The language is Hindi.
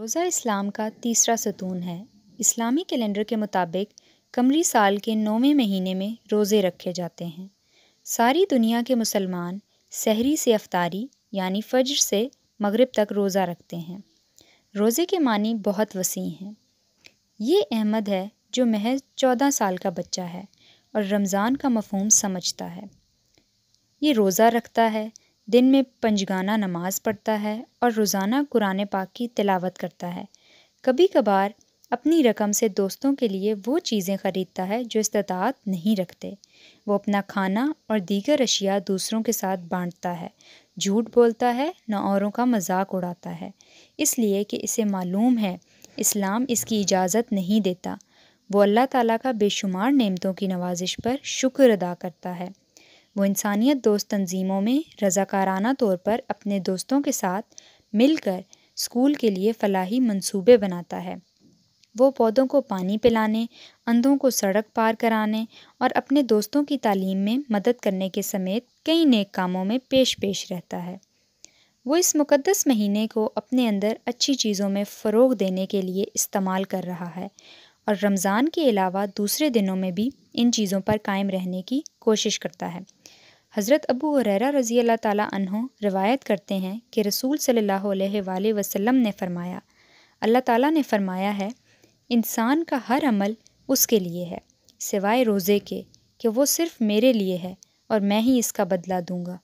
रोज़ा इस्लाम का तीसरा सतून है इस्लामी कैलेंडर के मुताबिक कमरी साल के नौवें महीने में रोज़े रखे जाते हैं सारी दुनिया के मुसलमान सहरी से अफ्तारी यानी फजर से मगरब तक रोज़ा रखते हैं रोज़े के मानी बहुत वसी हैं ये अहमद है जो महज चौदह साल का बच्चा है और रमज़ान का मफहम समझता है ये रोज़ा रखता है दिन में पंजगाना नमाज़ पढ़ता है और रोज़ाना कुरान पाक की तिलावत करता है कभी कभार अपनी रकम से दोस्तों के लिए वो चीज़ें ख़रीदता है जो इस्तात नहीं रखते वो अपना खाना और दीगर अशिया दूसरों के साथ बांटता है झूठ बोलता है न औरों का मजाक उड़ाता है इसलिए कि इसे मालूम है इस्लाम इसकी इजाज़त नहीं देता वो अल्लाह ताला का बेशुमार नेमतों की नवाजिश पर शुक्र अदा करता है वो इंसानियत दोस्त तंज़ीमों में रज़ाकाराना तौर पर अपने दोस्तों के साथ मिलकर स्कूल के लिए फ़लाही मंसूबे बनाता है वो पौधों को पानी पिलाने अंधों को सड़क पार कराने और अपने दोस्तों की तालीम में मदद करने के समेत कई नेक कामों में पेश पेश रहता है वो इस मुक़दस महीने को अपने अंदर अच्छी चीज़ों में फ़रोग देने के लिए इस्तेमाल कर रहा है और रमज़ान के अलावा दूसरे दिनों में भी इन चीज़ों पर कायम रहने की कोशिश करता है हज़रत अबू हुररा रज़ी अल्लाह ताला अनहु रवायत करते हैं कि रसूल सल्लल्लाहु अलैहि वसल्लम ने फरमाया अल्लाह ताला ने फरमाया है इंसान का हर अमल उसके लिए है सिवाय रोज़े के कि वो सिर्फ़ मेरे लिए है और मैं ही इसका बदला दूँगा